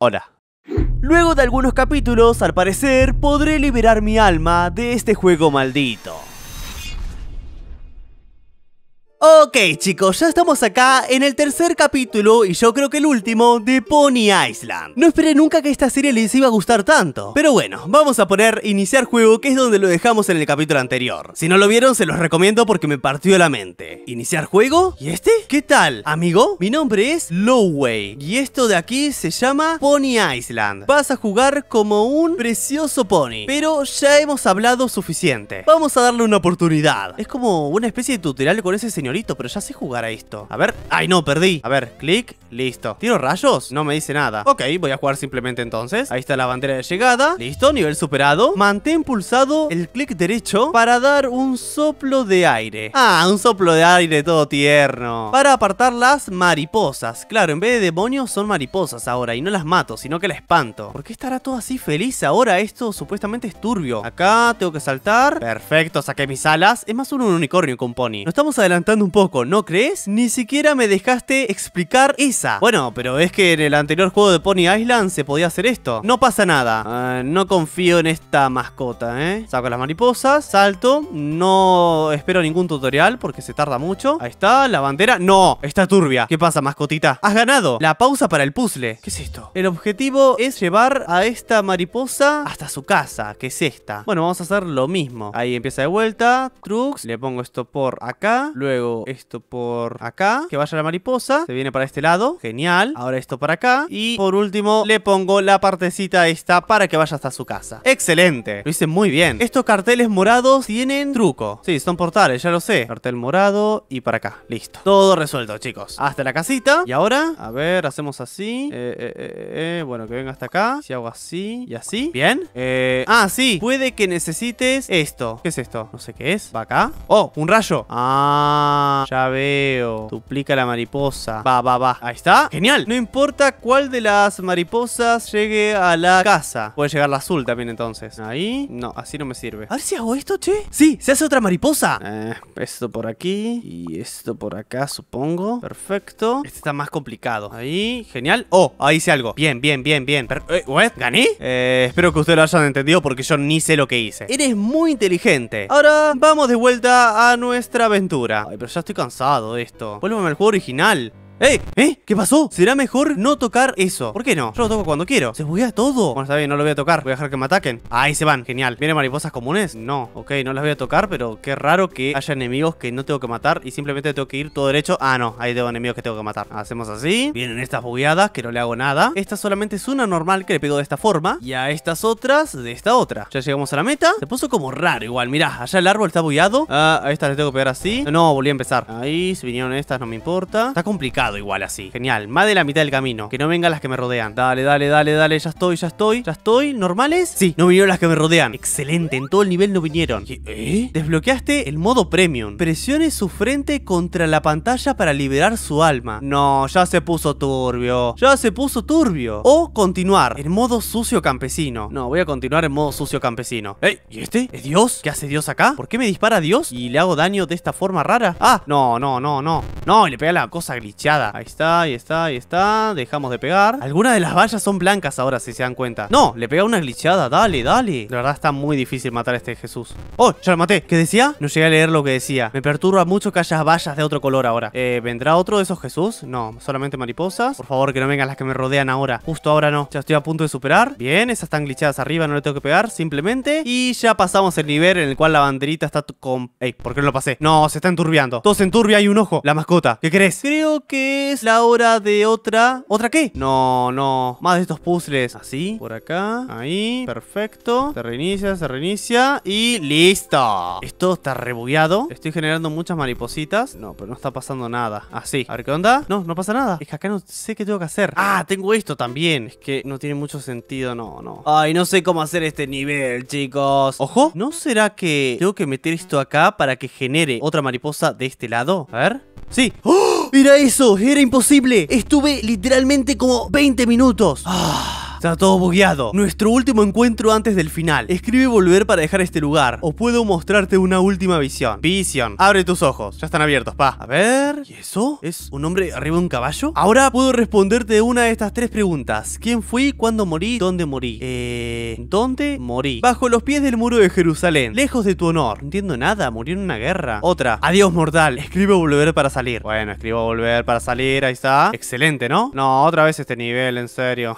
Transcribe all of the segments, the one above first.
Hola. Luego de algunos capítulos, al parecer, podré liberar mi alma de este juego maldito. Ok chicos, ya estamos acá en el tercer capítulo y yo creo que el último de Pony Island No esperé nunca que esta serie les iba a gustar tanto Pero bueno, vamos a poner iniciar juego que es donde lo dejamos en el capítulo anterior Si no lo vieron se los recomiendo porque me partió la mente ¿Iniciar juego? ¿Y este? ¿Qué tal? Amigo, mi nombre es Lowway Y esto de aquí se llama Pony Island Vas a jugar como un precioso pony Pero ya hemos hablado suficiente Vamos a darle una oportunidad Es como una especie de tutorial con ese señor pero ya sé jugar a esto. A ver, ¡ay no, perdí! A ver, clic, listo. ¿Tiro rayos? No me dice nada. Ok, voy a jugar simplemente entonces. Ahí está la bandera de llegada. Listo, nivel superado. Mantén pulsado el clic derecho para dar un soplo de aire. Ah, un soplo de aire todo tierno. Para apartar las mariposas. Claro, en vez de demonios son mariposas ahora y no las mato, sino que las espanto. ¿Por qué estará todo así feliz ahora? Esto supuestamente es turbio. Acá tengo que saltar. Perfecto, saqué mis alas. Es más un unicornio con pony. No estamos adelantando un poco, ¿no crees? Ni siquiera me dejaste explicar esa. Bueno, pero es que en el anterior juego de Pony Island se podía hacer esto. No pasa nada. Ah, no confío en esta mascota, ¿eh? Saco las mariposas, salto. No espero ningún tutorial porque se tarda mucho. Ahí está, la bandera. ¡No! Está turbia. ¿Qué pasa, mascotita? ¡Has ganado! La pausa para el puzzle. ¿Qué es esto? El objetivo es llevar a esta mariposa hasta su casa, que es esta. Bueno, vamos a hacer lo mismo. Ahí empieza de vuelta. Trucks. Le pongo esto por acá. Luego esto por acá, que vaya la mariposa. Se viene para este lado, genial. Ahora esto para acá. Y por último le pongo la partecita esta para que vaya hasta su casa. ¡Excelente! Lo hice muy bien. Estos carteles morados tienen truco. Sí, son portales, ya lo sé. Cartel morado y para acá. Listo. Todo resuelto, chicos. Hasta la casita. Y ahora, a ver, hacemos así. Eh, eh, eh, bueno, que venga hasta acá. Si hago así y así. Bien. ah, sí. Puede que necesites esto. ¿Qué es esto? No sé qué es. Va acá. ¡Oh! Un rayo. Ah ya veo. Duplica la mariposa. Va, va, va. Ahí está. Genial. No importa cuál de las mariposas llegue a la casa. Puede llegar la azul también entonces. Ahí. No, así no me sirve. A ver si hago esto, che. Sí, se hace otra mariposa. Eh, esto por aquí. Y esto por acá, supongo. Perfecto. Este está más complicado. Ahí. Genial. Oh, ahí hice algo. Bien, bien, bien, bien. Per eh, ¿Gané? Eh, espero que ustedes lo hayan entendido porque yo ni sé lo que hice. Eres muy inteligente. Ahora vamos de vuelta a nuestra aventura. pero ya estoy cansado de esto. vuelve al juego original. Eh, ¿Eh? ¿Qué pasó? Será mejor no tocar eso ¿Por qué no? Yo lo toco cuando quiero ¿Se buguea todo? Bueno, está bien, no lo voy a tocar Voy a dejar que me ataquen Ahí se van, genial ¿Vienen mariposas comunes? No Ok, no las voy a tocar Pero qué raro que haya enemigos que no tengo que matar Y simplemente tengo que ir todo derecho Ah, no, ahí tengo enemigos que tengo que matar Hacemos así Vienen estas bugueadas que no le hago nada Esta solamente es una normal que le pego de esta forma Y a estas otras de esta otra Ya llegamos a la meta Se puso como raro igual Mirá, allá el árbol está bugueado Ah, a estas le tengo que pegar así No, volví a empezar Ahí, se vinieron estas, no me importa Está complicado igual así. Genial, más de la mitad del camino. Que no vengan las que me rodean. Dale, dale, dale, dale, ya estoy, ya estoy, ya estoy. ¿Normales? Sí, no vinieron las que me rodean. Excelente, en todo el nivel no vinieron. ¿Eh? Desbloqueaste el modo premium. Presione su frente contra la pantalla para liberar su alma. No, ya se puso turbio. Ya se puso turbio. O continuar en modo sucio campesino. No, voy a continuar en modo sucio campesino. ¿Eh? ¿Y este? ¿Es Dios? ¿Qué hace Dios acá? ¿Por qué me dispara Dios? ¿Y le hago daño de esta forma rara? Ah, no, no, no, no. No, le pega la cosa glitchada Ahí está, ahí está, ahí está. Dejamos de pegar. Algunas de las vallas son blancas ahora, si se dan cuenta. No, le pega una glitchada. Dale, dale. La verdad está muy difícil matar a este Jesús. ¡Oh! Ya lo maté. ¿Qué decía? No llegué a leer lo que decía. Me perturba mucho que haya vallas de otro color ahora. Eh, ¿vendrá otro de esos Jesús? No, solamente mariposas. Por favor, que no vengan las que me rodean ahora. Justo ahora no. Ya estoy a punto de superar. Bien, esas están glitchadas arriba, no le tengo que pegar, simplemente. Y ya pasamos el nivel en el cual la banderita está con... Ey, ¿por qué no lo pasé? No, se está enturbiando. Todo se enturbia y un ojo. La mascota. ¿Qué crees? Creo que es la hora de otra... ¿Otra qué? No, no. Más de estos puzzles. Así, por acá, ahí. Perfecto. Se reinicia, se reinicia. Y listo. Esto está rebugueado. Estoy generando muchas maripositas. No, pero no está pasando nada. Así. A ver, ¿qué onda? No, no pasa nada. Es que acá no sé qué tengo que hacer. Ah, tengo esto también. Es que no tiene mucho sentido, no, no. Ay, no sé cómo hacer este nivel, chicos. Ojo, ¿no será que tengo que meter esto acá para que genere otra mariposa de este lado? A ver. Sí. ¡Oh! ¡Mira eso! era imposible. Estuve literalmente como 20 minutos. Ah. Está todo bugueado. Nuestro último encuentro antes del final. Escribe volver para dejar este lugar. O puedo mostrarte una última visión. Visión. Abre tus ojos. Ya están abiertos, pa. A ver. ¿Y eso? ¿Es un hombre arriba de un caballo? Ahora puedo responderte una de estas tres preguntas. ¿Quién fui? ¿Cuándo morí? ¿Dónde morí? Eh... ¿Dónde morí? Bajo los pies del muro de Jerusalén. Lejos de tu honor. No entiendo nada. Morí en una guerra. Otra. Adiós, mortal. Escribe volver para salir. Bueno, escribo volver para salir. Ahí está. Excelente, ¿no? No, otra vez este nivel, en serio.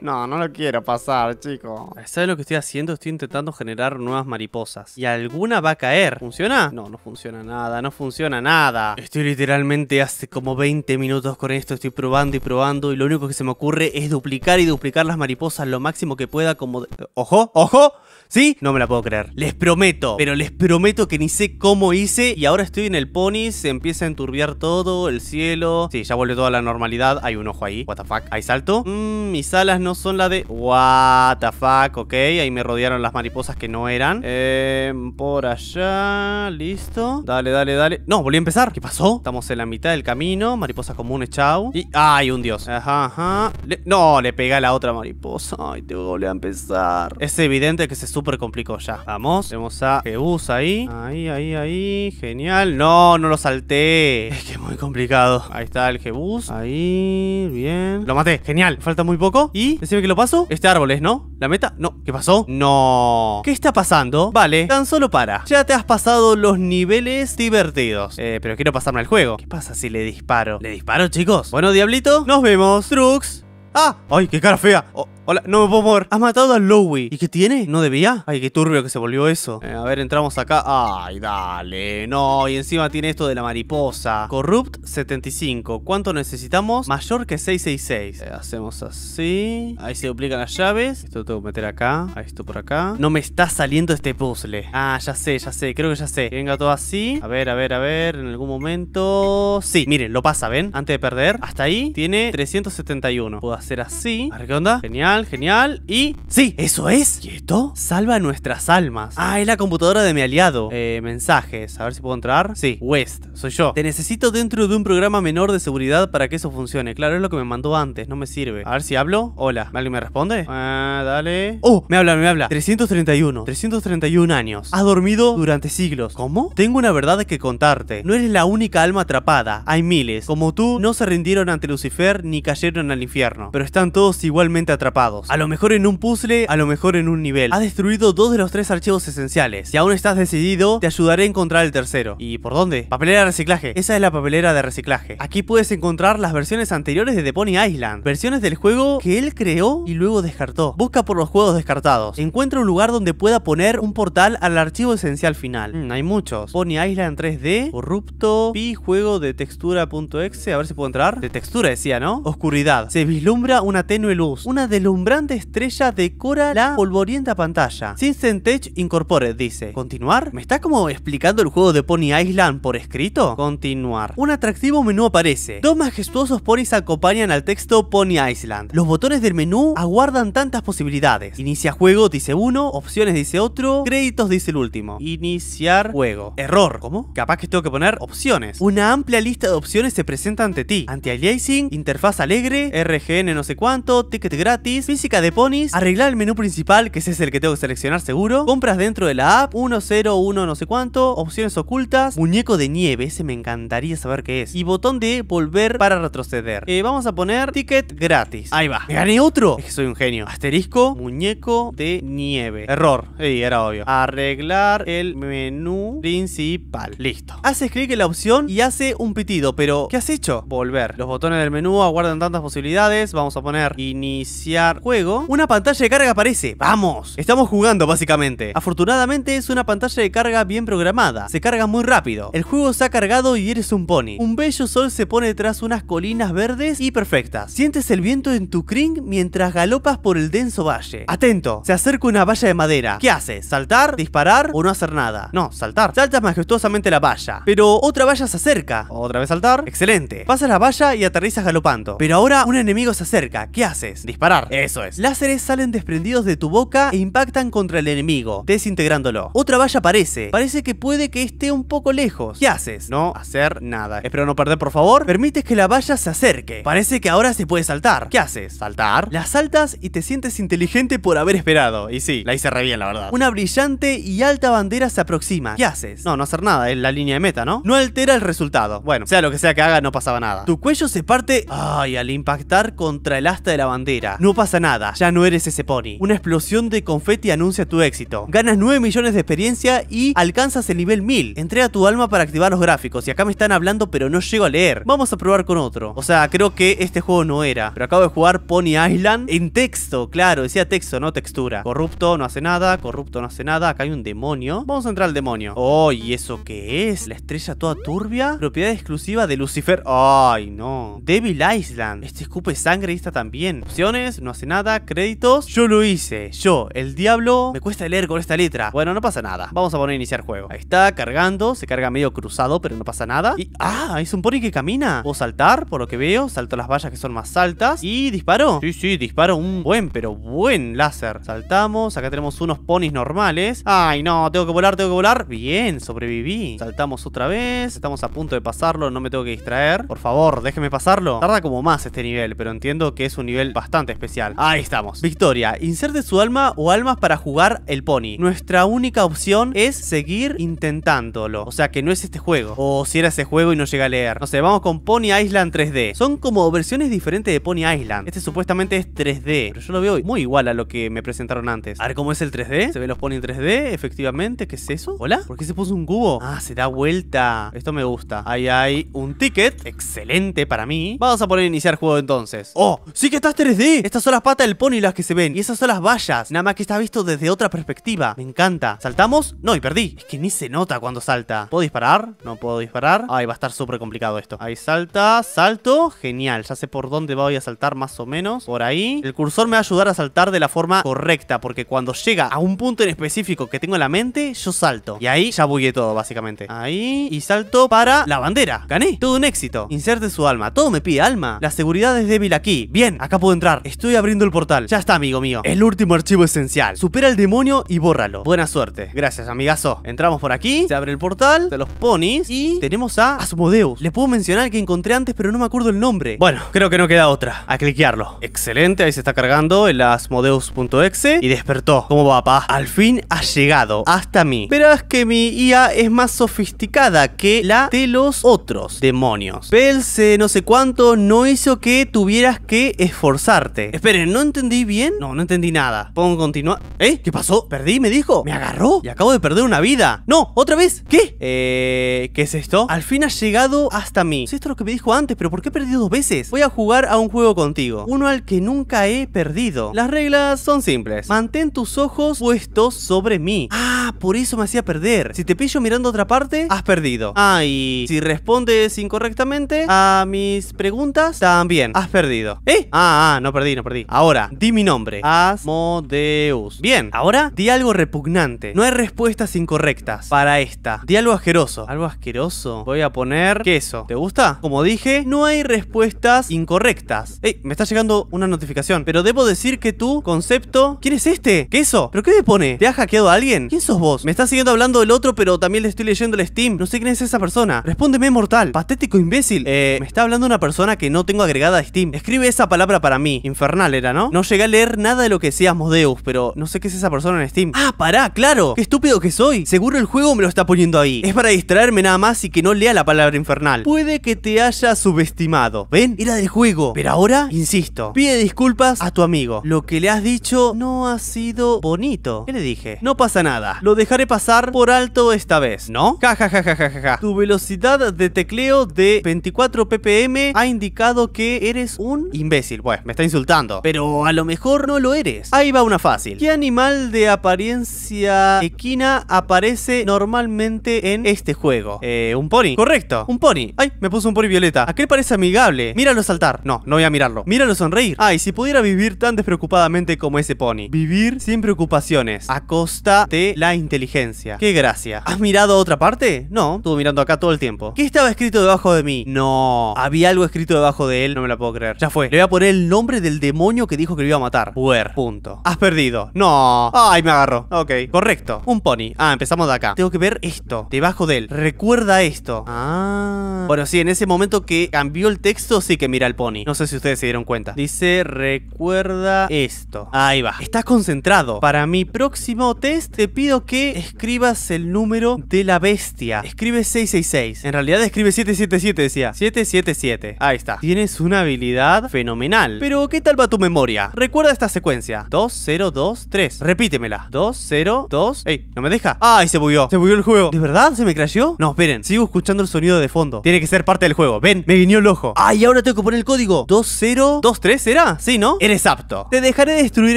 No no, no lo quiero pasar, chico. ¿Sabes lo que estoy haciendo? Estoy intentando generar nuevas mariposas. Y alguna va a caer. ¿Funciona? No, no funciona nada, no funciona nada. Estoy literalmente hace como 20 minutos con esto. Estoy probando y probando. Y lo único que se me ocurre es duplicar y duplicar las mariposas lo máximo que pueda como... ¡Ojo! ¡Ojo! ¿Sí? No me la puedo creer. Les prometo, pero les prometo que ni sé cómo hice y ahora estoy en el pony, se empieza a enturbiar todo, el cielo. Sí, ya vuelve toda la normalidad. Hay un ojo ahí. What the fuck? ¿Hay salto? Mmm, mis alas no son la de... What the fuck, ok. Ahí me rodearon las mariposas que no eran. Em, por allá, listo. Dale, dale, dale. No, volví a empezar. ¿Qué pasó? Estamos en la mitad del camino. Mariposa común chau. Y... ¡Ay, un dios! Ajá, ajá. No, le pega a la otra mariposa. Ay, tengo que volver a empezar. Es evidente que se súper complicó ya. Vamos. Vemos a Jebus ahí. Ahí, ahí, ahí. Genial. No, no lo salté. Es que es muy complicado. Ahí está el Jebus. Ahí, bien. Lo maté. Genial. Falta muy poco. Y Decime que lo paso. Este árbol es, ¿no? ¿La meta? No. ¿Qué pasó? No. ¿Qué está pasando? Vale, tan solo para. Ya te has pasado los niveles divertidos. Eh, pero quiero pasarme al juego. ¿Qué pasa si le disparo? ¿Le disparo, chicos? Bueno, diablito, nos vemos. Trux. ¡Ah! ¡Ay, qué cara fea! Oh, Hola, no me puedo mover. Has matado a Lowey. ¿Y qué tiene? ¿No debía? Ay, qué turbio que se volvió eso. Eh, a ver, entramos acá. Ay, dale. No, y encima tiene esto de la mariposa. Corrupt 75. ¿Cuánto necesitamos? Mayor que 666. Eh, hacemos así. Ahí se duplican las llaves. Esto lo tengo que meter acá. Ahí esto por acá. No me está saliendo este puzzle. Ah, ya sé, ya sé. Creo que ya sé. venga todo así. A ver, a ver, a ver. En algún momento... Sí, miren, lo pasa, ¿ven? Antes de perder. Hasta ahí tiene 371. Puedo hacer así. A ver, ¿qué onda? Genial genial, Y... Sí, eso es. ¿Y esto? Salva nuestras almas. Ah, es la computadora de mi aliado. Eh, mensajes. A ver si puedo entrar. Sí, West, soy yo. Te necesito dentro de un programa menor de seguridad para que eso funcione. Claro, es lo que me mandó antes, no me sirve. A ver si hablo. Hola. ¿Alguien me responde? Ah, dale. Oh, me habla, me habla. 331. 331 años. ha dormido durante siglos. ¿Cómo? Tengo una verdad que contarte. No eres la única alma atrapada. Hay miles. Como tú, no se rindieron ante Lucifer ni cayeron al infierno. Pero están todos igualmente atrapados. A lo mejor en un puzzle, a lo mejor en un nivel. Ha destruido dos de los tres archivos esenciales. Si aún estás decidido, te ayudaré a encontrar el tercero. ¿Y por dónde? Papelera de reciclaje. Esa es la papelera de reciclaje. Aquí puedes encontrar las versiones anteriores de The Pony Island. Versiones del juego que él creó y luego descartó. Busca por los juegos descartados. Encuentra un lugar donde pueda poner un portal al archivo esencial final. Mm, hay muchos. Pony Island 3D, Corrupto, Pi, Juego de Textura.exe. A ver si puedo entrar. De textura decía, ¿no? Oscuridad. Se vislumbra una tenue luz. Una deluminación Grande estrella decora la polvorienta pantalla. Tech Incorporated dice, ¿continuar? ¿Me está como explicando el juego de Pony Island por escrito? Continuar. Un atractivo menú aparece. Dos majestuosos ponis acompañan al texto Pony Island. Los botones del menú aguardan tantas posibilidades. Inicia juego dice uno, opciones dice otro, créditos dice el último. Iniciar juego. Error. ¿Cómo? Capaz que tengo que poner opciones. Una amplia lista de opciones se presenta ante ti. Anti-aliasing, interfaz alegre, RGN no sé cuánto, ticket gratis, física de ponis, arreglar el menú principal, que ese es el que tengo que seleccionar seguro, compras dentro de la app, 101 no sé cuánto, opciones ocultas, muñeco de nieve, ese me encantaría saber qué es, y botón de volver para retroceder. Eh, vamos a poner ticket gratis. Ahí va. ¿Me gané otro? Es que soy un genio. Asterisco, muñeco de nieve. Error. Ey, era obvio. Arreglar el menú principal. Listo. Haces clic en la opción y hace un pitido, pero ¿qué has hecho? Volver. Los botones del menú aguardan tantas posibilidades. Vamos a poner iniciar juego, una pantalla de carga aparece. ¡Vamos! Estamos jugando básicamente. Afortunadamente es una pantalla de carga bien programada. Se carga muy rápido. El juego se ha cargado y eres un pony. Un bello sol se pone tras unas colinas verdes y perfectas. Sientes el viento en tu cring mientras galopas por el denso valle. Atento, se acerca una valla de madera. ¿Qué haces? ¿Saltar? ¿Disparar? ¿O no hacer nada? No, saltar. Saltas majestuosamente la valla. Pero otra valla se acerca. ¿Otra vez saltar? Excelente. Pasas la valla y aterrizas galopando. Pero ahora un enemigo se acerca. ¿Qué haces? Disparar. Eso es. Láseres salen desprendidos de tu boca e impactan contra el enemigo, desintegrándolo. Otra valla aparece. Parece que puede que esté un poco lejos. ¿Qué haces? No hacer nada. Espero no perder, por favor. Permites que la valla se acerque. Parece que ahora se puede saltar. ¿Qué haces? ¿Saltar? La saltas y te sientes inteligente por haber esperado. Y sí, la hice re bien, la verdad. Una brillante y alta bandera se aproxima. ¿Qué haces? No, no hacer nada. Es la línea de meta, ¿no? No altera el resultado. Bueno, sea lo que sea que haga, no pasaba nada. Tu cuello se parte... Ay, al impactar contra el asta de la bandera. No pasa a nada, ya no eres ese pony. Una explosión de confeti anuncia tu éxito. Ganas 9 millones de experiencia y alcanzas el nivel 1000. Entrega tu alma para activar los gráficos y acá me están hablando pero no llego a leer. Vamos a probar con otro. O sea, creo que este juego no era, pero acabo de jugar Pony Island en texto, claro, decía texto, no textura. Corrupto no hace nada, corrupto no hace nada, acá hay un demonio. Vamos a entrar al demonio. Oh, ¿y eso qué es? ¿La estrella toda turbia? Propiedad exclusiva de Lucifer. Ay, no. Devil Island. Este escupe sangre y esta también. Opciones, no Nada, créditos. Yo lo hice, yo, el diablo. Me cuesta leer con esta letra. Bueno, no pasa nada. Vamos a poner iniciar juego. Ahí está, cargando. Se carga medio cruzado, pero no pasa nada. Y, ah, es un pony que camina. Puedo saltar, por lo que veo. Salto las vallas que son más altas. Y disparo. Sí, sí, disparo un buen, pero buen láser. Saltamos. Acá tenemos unos ponis normales. Ay, no, tengo que volar, tengo que volar. Bien, sobreviví. Saltamos otra vez. Estamos a punto de pasarlo. No me tengo que distraer. Por favor, déjeme pasarlo. Tarda como más este nivel, pero entiendo que es un nivel bastante especial. Ahí estamos. Victoria, inserte su alma o almas para jugar el pony. Nuestra única opción es seguir intentándolo. O sea que no es este juego. O si era ese juego y no llega a leer. No sé, vamos con Pony Island 3D. Son como versiones diferentes de Pony Island. Este supuestamente es 3D. Pero yo lo veo muy igual a lo que me presentaron antes. A ver cómo es el 3D. Se ven los Pony en 3D, efectivamente. ¿Qué es eso? ¿Hola? ¿Por qué se puso un cubo? Ah, se da vuelta. Esto me gusta. Ahí hay un ticket. Excelente para mí. Vamos a poner iniciar juego entonces. ¡Oh! ¡Sí que estás 3D! Estas horas pata patas del pony las que se ven y esas son las vallas, nada más que está visto desde otra perspectiva. Me encanta. ¿Saltamos? No, y perdí. Es que ni se nota cuando salta. ¿Puedo disparar? No puedo disparar. Ay, va a estar súper complicado esto. Ahí salta, salto. Genial, ya sé por dónde voy a saltar más o menos. Por ahí. El cursor me va a ayudar a saltar de la forma correcta porque cuando llega a un punto en específico que tengo en la mente, yo salto. Y ahí ya bugué todo, básicamente. Ahí y salto para la bandera. Gané. Todo un éxito. Inserte su alma. Todo me pide alma. La seguridad es débil aquí. Bien, acá puedo entrar. Estoy abriendo abriendo el portal. Ya está, amigo mío. El último archivo esencial. Supera al demonio y bórralo. Buena suerte. Gracias, amigazo. Entramos por aquí. Se abre el portal. De los ponis. Y tenemos a Asmodeus. Les puedo mencionar que encontré antes, pero no me acuerdo el nombre. Bueno, creo que no queda otra. A cliquearlo. Excelente. Ahí se está cargando el Asmodeus.exe. Y despertó. ¿Cómo va, papá? Al fin ha llegado. Hasta mí. Verás que mi IA es más sofisticada que la de los otros demonios. Pelse, no sé cuánto, no hizo que tuvieras que esforzarte. espere ¿no entendí bien? No, no entendí nada. Pongo continuar. ¿Eh? ¿Qué pasó? ¿Perdí? ¿Me dijo? ¿Me agarró? Y acabo de perder una vida. No, otra vez. ¿Qué? Eh, ¿qué es esto? Al fin has llegado hasta mí. Si esto es lo que me dijo antes, pero ¿por qué he perdido dos veces? Voy a jugar a un juego contigo. Uno al que nunca he perdido. Las reglas son simples. Mantén tus ojos puestos sobre mí. Ah, por eso me hacía perder. Si te pillo mirando otra parte, has perdido. Ah, y si respondes incorrectamente a mis preguntas, también has perdido. ¿Eh? Ah, ah, no perdí, no perdí. Ahora, di mi nombre. Asmodeus. Bien, ahora di algo repugnante. No hay respuestas incorrectas para esta. Di algo asqueroso. Algo asqueroso. Voy a poner queso. ¿Te gusta? Como dije, no hay respuestas incorrectas. Ey, me está llegando una notificación. Pero debo decir que tu concepto... ¿Quién es este? ¿Queso? ¿Pero qué me pone? ¿Te ha hackeado a alguien? ¿Quién sos vos? Me está siguiendo hablando del otro, pero también le estoy leyendo el Steam. No sé quién es esa persona. Respóndeme, mortal. Patético imbécil. Eh, me está hablando una persona que no tengo agregada a Steam. Escribe esa palabra para mí. Infernal era, ¿no? No llegué a leer nada de lo que decía modeus, pero no sé qué es esa persona en Steam. ¡Ah, pará! ¡Claro! ¡Qué estúpido que soy! Seguro el juego me lo está poniendo ahí. Es para distraerme nada más y que no lea la palabra infernal. Puede que te haya subestimado. ¿Ven? Era de juego. Pero ahora, insisto, pide disculpas a tu amigo. Lo que le has dicho no ha sido bonito. ¿Qué le dije? No pasa nada. Lo dejaré pasar por alto esta vez, ¿no? Ja, ja, ja, ja, ja, ja. Tu velocidad de tecleo de 24 ppm ha indicado que eres un imbécil. Bueno, me está insultando pero a lo mejor no lo eres. Ahí va una fácil. ¿Qué animal de apariencia equina aparece normalmente en este juego? Eh, un pony. Correcto, un pony. Ay, me puso un pony violeta. ¿A qué parece amigable? Míralo saltar. No, no voy a mirarlo. Míralo sonreír. Ay, si pudiera vivir tan despreocupadamente como ese pony. Vivir sin preocupaciones a costa de la inteligencia. Qué gracia. ¿Has mirado a otra parte? No, estuve mirando acá todo el tiempo. ¿Qué estaba escrito debajo de mí? No, había algo escrito debajo de él. No me la puedo creer. Ya fue. Le voy a poner el nombre del demonio que dijo que lo iba a matar. Puer. Punto. Has perdido. No. Ay, me agarró. Ok. Correcto. Un pony. Ah, empezamos de acá. Tengo que ver esto. Debajo de él. Recuerda esto. Ah. Bueno, sí, en ese momento que cambió el texto, sí que mira el pony. No sé si ustedes se dieron cuenta. Dice, recuerda esto. Ahí va. Estás concentrado. Para mi próximo test, te pido que escribas el número de la bestia. Escribe 666. En realidad escribe 777, decía. 777. Ahí está. Tienes una habilidad fenomenal. Pero, ¿qué tal va tu memoria. Recuerda esta secuencia. 2, 0, 2, 3. Repítemela. 2, 0, 2. Ey, no me deja. ¡Ay, se bugueó! Se bugueó el juego. ¿De verdad? ¿Se me crasheó? No, esperen. Sigo escuchando el sonido de fondo. Tiene que ser parte del juego. Ven, me guiñó el ojo. ¡Ay, ahora tengo que poner el código! 2023 será. ¿Sí, no? Eres apto. Te dejaré destruir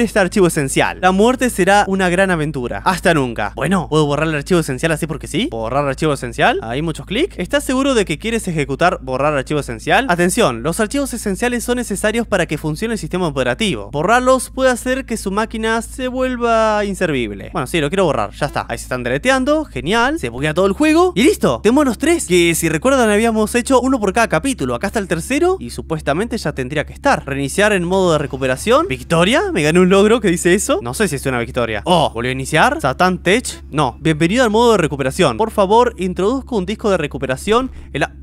este archivo esencial. La muerte será una gran aventura. Hasta nunca. Bueno, ¿puedo borrar el archivo esencial así porque sí? ¿Borrar archivo esencial? Hay muchos clics. ¿Estás seguro de que quieres ejecutar borrar archivo esencial? Atención, los archivos esenciales son necesarios para que funcione el sistema operativo. Borrarlos puede hacer que su máquina se vuelva inservible. Bueno, sí, lo quiero borrar, ya está. Ahí se están deleteando, genial, se buguea todo el juego y listo. Tenemos los tres, que si recuerdan habíamos hecho uno por cada capítulo. Acá está el tercero y supuestamente ya tendría que estar. Reiniciar en modo de recuperación. Victoria, me gané un logro que dice eso. No sé si es una victoria. Oh, volvió a iniciar. Satan Tech. No, bienvenido al modo de recuperación. Por favor, introduzco un disco de recuperación.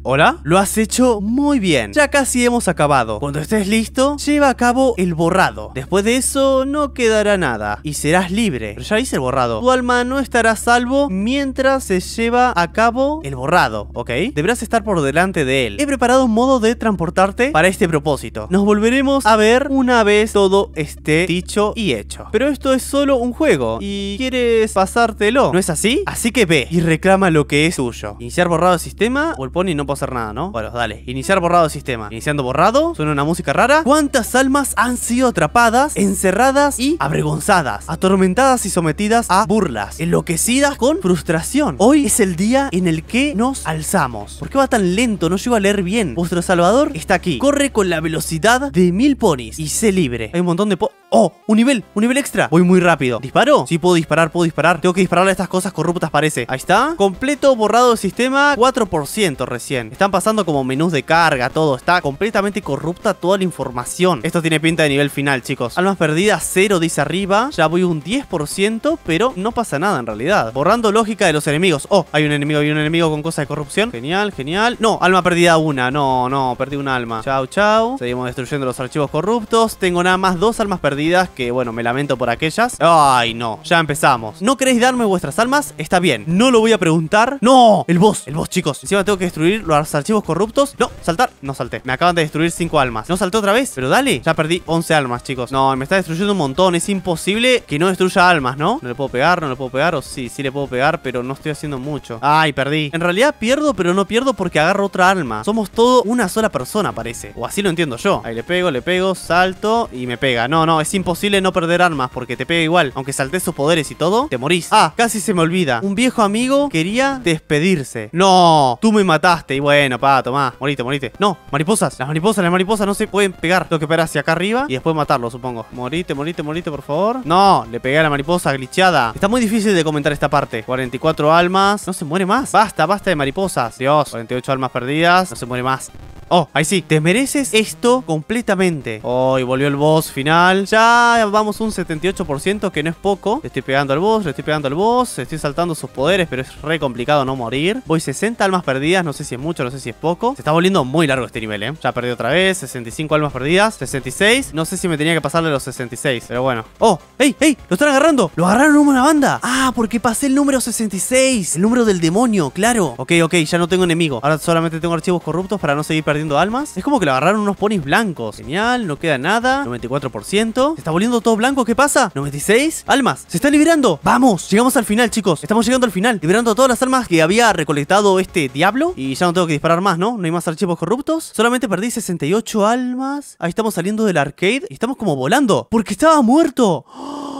¿Hola? Lo has hecho muy bien. Ya casi hemos acabado. Cuando estés listo, lleva a cabo el borrado. Después de eso no quedará nada y serás libre. Pero ya hice el borrado. Tu alma no estará salvo mientras se lleva a cabo el borrado, ¿ok? Deberás estar por delante de él. He preparado un modo de transportarte para este propósito. Nos volveremos a ver una vez todo esté dicho y hecho. Pero esto es solo un juego y quieres pasártelo, ¿no es así? Así que ve y reclama lo que es tuyo. Iniciar borrado de sistema o el pony no puede hacer nada, ¿no? Bueno, dale. Iniciar borrado de sistema. Iniciando borrado, suena una música rara. ¿Cuántas almas han han sido atrapadas, encerradas y avergonzadas, atormentadas y sometidas a burlas, enloquecidas con frustración. Hoy es el día en el que nos alzamos. ¿Por qué va tan lento? No llego a leer bien. Vuestro Salvador está aquí. Corre con la velocidad de mil ponis y sé libre. Hay un montón de po ¡Oh! ¡Un nivel! ¡Un nivel extra! Voy muy rápido. ¿Disparo? Sí, puedo disparar, puedo disparar. Tengo que disparar a estas cosas corruptas, parece. Ahí está. Completo borrado del sistema, 4% recién. Están pasando como menús de carga, todo. Está completamente corrupta toda la información. Esto tiene pinta de nivel final, chicos. Almas perdidas, 0 dice arriba. Ya voy un 10%, pero no pasa nada en realidad. Borrando lógica de los enemigos. Oh, hay un enemigo, hay un enemigo con cosas de corrupción. Genial, genial. No, alma perdida una. No, no, perdí un alma. Chau, chau. Seguimos destruyendo los archivos corruptos. Tengo nada más dos almas perdidas que, bueno, me lamento por aquellas. Ay, no. Ya empezamos. ¿No queréis darme vuestras almas? Está bien. No lo voy a preguntar. ¡No! El boss, el boss, chicos. Encima tengo que destruir los archivos corruptos. No, saltar. No salté. Me acaban de destruir cinco almas. No salté otra vez. Pero dale. Ya perdí 11 almas, chicos. No, me está destruyendo un montón. Es imposible que no destruya almas, ¿no? No le puedo pegar, no le puedo pegar. O sí, sí le puedo pegar, pero no estoy haciendo mucho. Ay, perdí. En realidad pierdo, pero no pierdo porque agarro otra alma. Somos todo una sola persona, parece. O así lo entiendo yo. Ahí le pego, le pego, salto y me pega. No, no, es imposible no perder almas porque te pega igual. Aunque salté sus poderes y todo, te morís. Ah, casi se me olvida. Un viejo amigo quería despedirse. No, tú me mataste. Y bueno, pa, tomá. Morite, morite. No, mariposas. Las mariposas, las mariposas no se pueden pegar. Tengo que pegar hacia acá arriba y después matarlo, supongo. Morite, morite, morite, por favor. No, le pegué a la mariposa glitchada. Está muy difícil de comentar esta parte. 44 almas. No se muere más. Basta, basta de mariposas. Dios, 48 almas perdidas. No se muere más. Oh, ahí sí. Te mereces esto completamente. Oh, y volvió el boss final. Ya vamos un 78%, que no es poco. Le estoy pegando al boss, le estoy pegando al boss. Estoy saltando sus poderes, pero es re complicado no morir. Voy 60 almas perdidas. No sé si es mucho, no sé si es poco. Se está volviendo muy largo este nivel, ¿eh? Ya perdí otra vez. 65 almas perdidas. 66. No sé si me tenía que pasar de los 66, pero bueno. ¡Oh! hey, hey ¡Lo están agarrando! ¡Lo agarraron una banda! ¡Ah! Porque pasé el número 66. El número del demonio, claro. Ok, ok. Ya no tengo enemigo. Ahora solamente tengo archivos corruptos para no seguir perdiendo almas. Es como que le agarraron unos ponis blancos. Genial, no queda nada. 94%. Se está volviendo todo blanco. ¿Qué pasa? 96. Almas. Se está liberando. Vamos. Llegamos al final, chicos. Estamos llegando al final. Liberando todas las almas que había recolectado este diablo. Y ya no tengo que disparar más, ¿no? No hay más archivos corruptos. Solamente perdí 68 almas. Ahí estamos saliendo del arcade. Y estamos como volando. Porque estaba muerto. ¡Oh!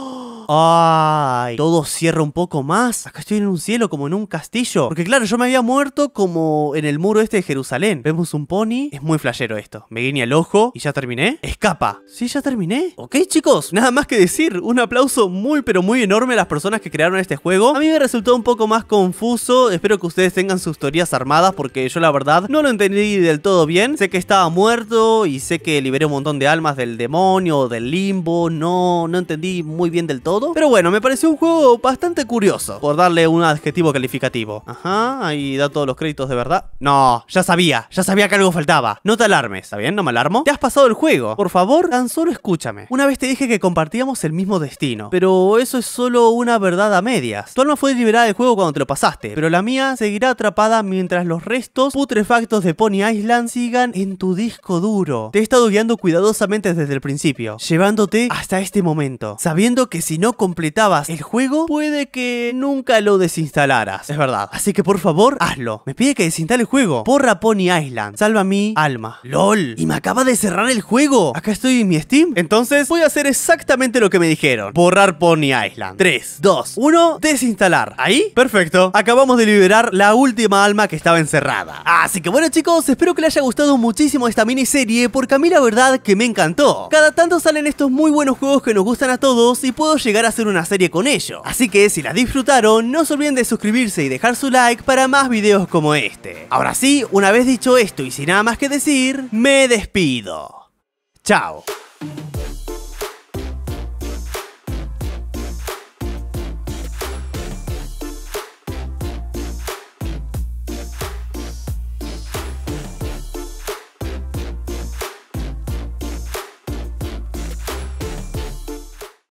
¡Ay! Todo cierra un poco más. Acá estoy en un cielo, como en un castillo. Porque claro, yo me había muerto como en el muro este de Jerusalén. Vemos un pony. Es muy flashero esto. Me guiña el ojo y ya terminé. Escapa. Sí, ya terminé. Ok, chicos. Nada más que decir. Un aplauso muy, pero muy enorme a las personas que crearon este juego. A mí me resultó un poco más confuso. Espero que ustedes tengan sus teorías armadas porque yo la verdad no lo entendí del todo bien. Sé que estaba muerto y sé que liberé un montón de almas del demonio, del limbo. No, no entendí muy bien del todo pero bueno, me pareció un juego bastante curioso, por darle un adjetivo calificativo. Ajá, ahí da todos los créditos de verdad. No, ya sabía, ya sabía que algo faltaba. No te alarmes, ¿está bien? No me alarmo. Te has pasado el juego. Por favor, tan solo escúchame. Una vez te dije que compartíamos el mismo destino, pero eso es solo una verdad a medias. Tu alma fue liberada del juego cuando te lo pasaste, pero la mía seguirá atrapada mientras los restos putrefactos de Pony Island sigan en tu disco duro. Te he estado guiando cuidadosamente desde el principio, llevándote hasta este momento, sabiendo que si no completabas el juego, puede que nunca lo desinstalaras. Es verdad. Así que por favor, hazlo. Me pide que desinstale el juego. Porra Pony Island. Salva mi alma. LOL. Y me acaba de cerrar el juego. Acá estoy en mi Steam. Entonces voy a hacer exactamente lo que me dijeron. Borrar Pony Island. 3, 2, 1. Desinstalar. Ahí. Perfecto. Acabamos de liberar la última alma que estaba encerrada. Así que bueno chicos, espero que les haya gustado muchísimo esta miniserie porque a mí la verdad que me encantó. Cada tanto salen estos muy buenos juegos que nos gustan a todos y puedo llegar hacer una serie con ello. Así que si la disfrutaron, no se olviden de suscribirse y dejar su like para más videos como este. Ahora sí, una vez dicho esto y sin nada más que decir, me despido. Chao.